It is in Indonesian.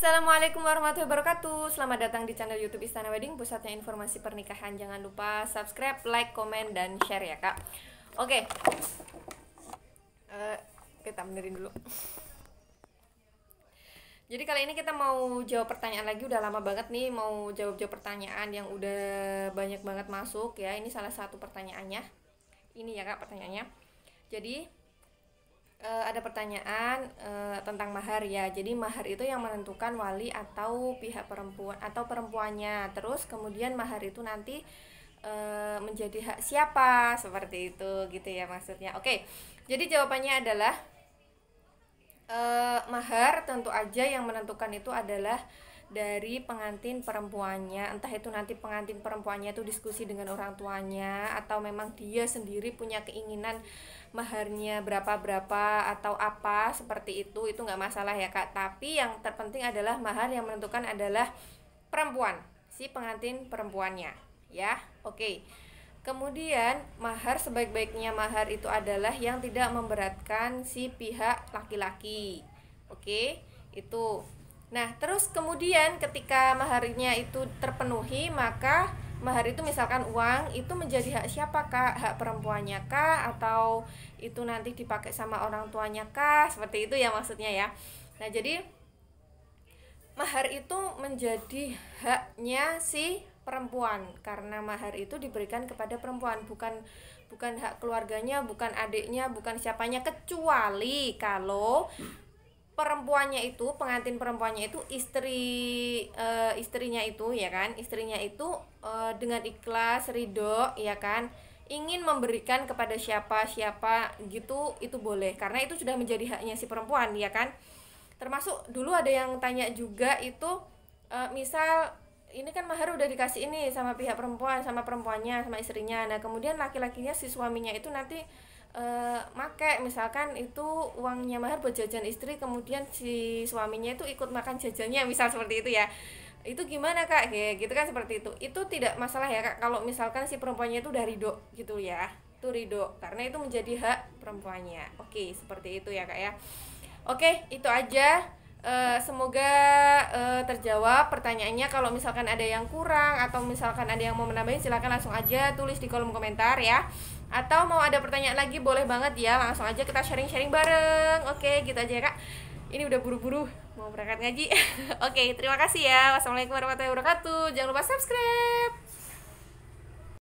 Assalamualaikum warahmatullahi wabarakatuh Selamat datang di channel youtube Istana Wedding Pusatnya informasi pernikahan Jangan lupa subscribe, like, komen, dan share ya kak Oke okay. uh, eh, Kita benerin dulu Jadi kali ini kita mau jawab pertanyaan lagi Udah lama banget nih mau jawab-jawab pertanyaan Yang udah banyak banget masuk ya Ini salah satu pertanyaannya Ini ya kak pertanyaannya Jadi uh, ada pertanyaan uh, tentang mahar ya. Jadi mahar itu yang menentukan wali atau pihak perempuan atau perempuannya. Terus kemudian mahar itu nanti uh, menjadi hak siapa seperti itu gitu ya maksudnya. Oke. Jadi jawabannya adalah uh, mahar tentu aja yang menentukan itu adalah dari pengantin perempuannya entah itu nanti pengantin perempuannya itu diskusi dengan orang tuanya atau memang dia sendiri punya keinginan maharnya berapa berapa atau apa seperti itu itu nggak masalah ya kak tapi yang terpenting adalah mahar yang menentukan adalah perempuan si pengantin perempuannya ya oke Kemudian mahar sebaik-baiknya mahar itu adalah yang tidak memberatkan si pihak laki-laki. Oke, itu Nah, terus kemudian ketika maharnya itu terpenuhi, maka mahar itu misalkan uang itu menjadi hak siapa kak hak perempuannya kah atau itu nanti dipakai sama orang tuanya kah seperti itu ya maksudnya ya nah jadi mahar itu menjadi haknya si perempuan karena mahar itu diberikan kepada perempuan bukan bukan hak keluarganya bukan adiknya bukan siapanya kecuali kalau perempuannya itu pengantin perempuannya itu istri uh, istrinya itu ya kan istrinya itu uh, dengan ikhlas ridho ya kan ingin memberikan kepada siapa siapa gitu itu boleh karena itu sudah menjadi haknya si perempuan ya kan termasuk dulu ada yang tanya juga itu uh, misal ini kan mahar udah dikasih ini sama pihak perempuan sama perempuannya sama istrinya nah kemudian laki-lakinya si suaminya itu nanti uh, make misalkan itu uangnya mahar buat jajan istri kemudian si suaminya itu ikut makan jajannya misal seperti itu ya itu gimana kak kayak gitu kan seperti itu itu tidak masalah ya kak kalau misalkan si perempuannya itu dari do gitu ya itu ridho karena itu menjadi hak perempuannya oke seperti itu ya kak ya oke itu aja Eh, semoga uh, terjawab pertanyaannya. Kalau misalkan ada yang kurang atau misalkan ada yang mau menambahin, silahkan langsung aja tulis di kolom komentar ya. Atau mau ada pertanyaan lagi, boleh banget ya. Langsung aja kita sharing-sharing bareng. Oke, gitu aja ya, Kak. Ini udah buru-buru mau berangkat ngaji. Oke, terima kasih ya. Wassalamualaikum warahmatullahi wabarakatuh. Jangan lupa subscribe.